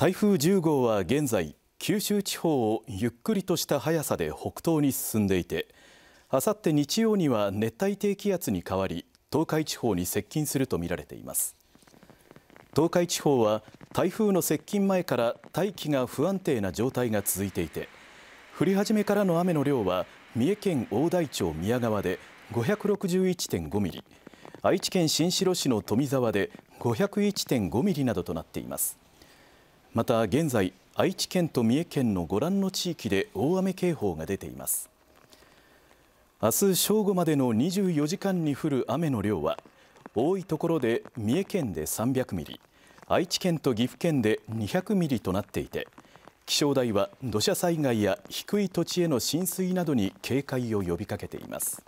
台風10号は現在九州地方をゆっくりとした速さで北東に進んでいてあさって日曜には熱帯低気圧に変わり東海地方に接近するとみられています東海地方は台風の接近前から大気が不安定な状態が続いていて降り始めからの雨の量は三重県大台町宮川で561.5ミリ愛知県新城市の富沢で501.5ミリなどとなっていますまた現在愛知県と三重県のご覧の地域で大雨警報が出ています明日正午までの24時間に降る雨の量は多いところで三重県で300ミリ愛知県と岐阜県で200ミリとなっていて気象台は土砂災害や低い土地への浸水などに警戒を呼びかけています。